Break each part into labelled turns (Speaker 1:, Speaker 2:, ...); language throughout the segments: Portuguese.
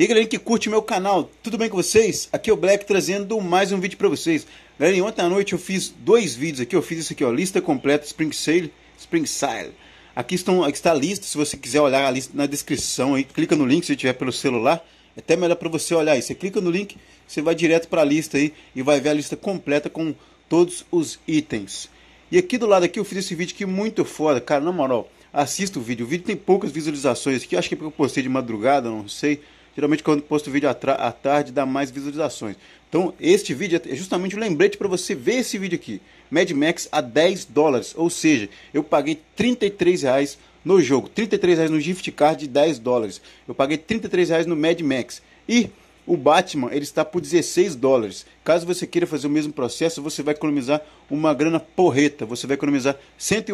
Speaker 1: E aí, que curte meu canal, tudo bem com vocês? Aqui é o Black trazendo mais um vídeo para vocês. Galera, ontem à noite eu fiz dois vídeos aqui, eu fiz isso aqui, ó, lista completa Spring Sale, Spring Sale. Aqui, estão, aqui está a lista, se você quiser olhar a lista na descrição aí, clica no link se tiver pelo celular. É até melhor para você olhar aí, você clica no link, você vai direto para a lista aí e vai ver a lista completa com todos os itens. E aqui do lado aqui eu fiz esse vídeo que muito foda, cara, na moral, assista o vídeo. O vídeo tem poucas visualizações aqui, acho que é porque eu postei de madrugada, não sei Geralmente quando posto vídeo à tarde dá mais visualizações. Então este vídeo é justamente o um lembrete para você ver esse vídeo aqui. Mad Max a 10 dólares, ou seja, eu paguei 33 reais no jogo, 33 reais no gift card de 10 dólares. Eu paguei 33 reais no Mad Max. E o Batman ele está por 16 dólares. Caso você queira fazer o mesmo processo, você vai economizar uma grana porreta. Você vai economizar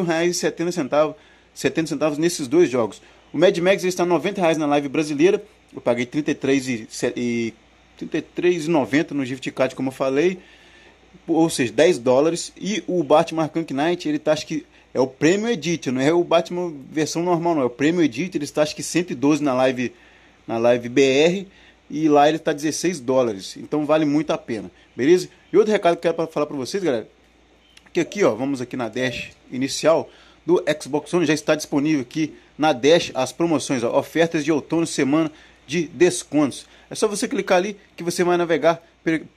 Speaker 1: reais e 70 centavos nesses dois jogos. O Mad Max está R$ 90 na live brasileira eu paguei R$ 33,90 no gift card, como eu falei. Ou seja, 10 dólares. E o Batman Arkham Knight, ele tá acho que é o Premium Edit, não é o Batman versão normal, não. É o Premium Edit, ele está acho que 112 na live, na live BR. E lá ele está 16 dólares. Então vale muito a pena, beleza? E outro recado que eu quero falar para vocês, galera. Que aqui, ó, vamos aqui na dash inicial do Xbox One. Já está disponível aqui na dash as promoções, ó, ofertas de outono, semana de descontos. É só você clicar ali que você vai navegar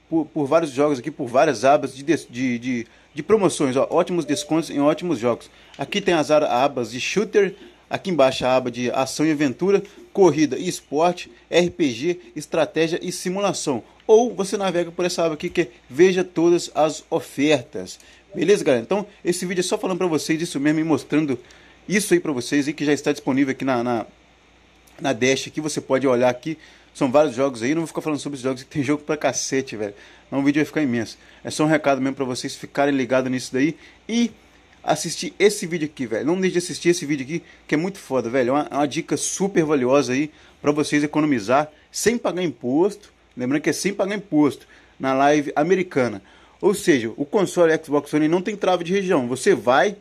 Speaker 1: por, por vários jogos aqui, por várias abas de, de, de, de promoções. Ó, ótimos descontos em ótimos jogos. Aqui tem as abas de shooter, aqui embaixo a aba de ação e aventura, corrida e esporte, RPG, estratégia e simulação. Ou você navega por essa aba aqui que é veja todas as ofertas. Beleza, galera? Então, esse vídeo é só falando para vocês isso mesmo e mostrando isso aí para vocês e que já está disponível aqui na, na na Dash aqui, você pode olhar aqui, são vários jogos aí, não vou ficar falando sobre os jogos, que tem jogo pra cacete, velho. Não, o vídeo vai ficar imenso. É só um recado mesmo pra vocês ficarem ligados nisso daí e assistir esse vídeo aqui, velho. Não deixe de assistir esse vídeo aqui, que é muito foda, velho. É uma, é uma, dica super valiosa aí pra vocês economizar sem pagar imposto. Lembrando que é sem pagar imposto na live americana. Ou seja, o console Xbox One não tem trava de região. Você vai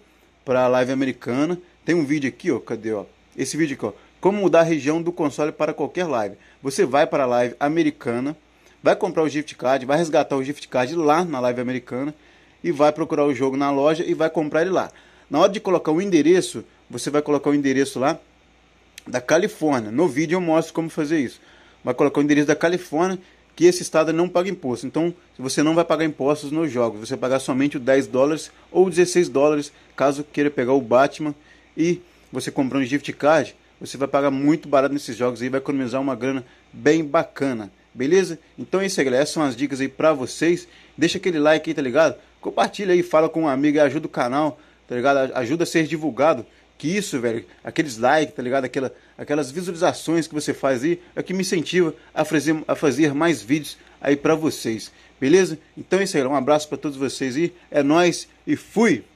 Speaker 1: pra live americana, tem um vídeo aqui, ó, cadê, ó? Esse vídeo aqui, ó como mudar a região do console para qualquer live? Você vai para a live americana, vai comprar o gift card, vai resgatar o gift card lá na live americana e vai procurar o jogo na loja e vai comprar ele lá. Na hora de colocar o endereço, você vai colocar o endereço lá da Califórnia. No vídeo eu mostro como fazer isso. Vai colocar o endereço da Califórnia, que esse estado não paga imposto. Então, você não vai pagar impostos nos jogos. Você vai pagar somente os 10 dólares ou 16 dólares, caso queira pegar o Batman e você comprar um gift card você vai pagar muito barato nesses jogos aí, vai economizar uma grana bem bacana, beleza? Então é isso aí, galera. Essas são as dicas aí pra vocês. Deixa aquele like aí, tá ligado? Compartilha aí, fala com um amigo ajuda o canal, tá ligado? Ajuda a ser divulgado. Que isso, velho, aqueles likes, tá ligado? Aquela, aquelas visualizações que você faz aí é que me incentiva a fazer, a fazer mais vídeos aí pra vocês, beleza? Então é isso aí, um abraço para todos vocês aí, é nós e fui!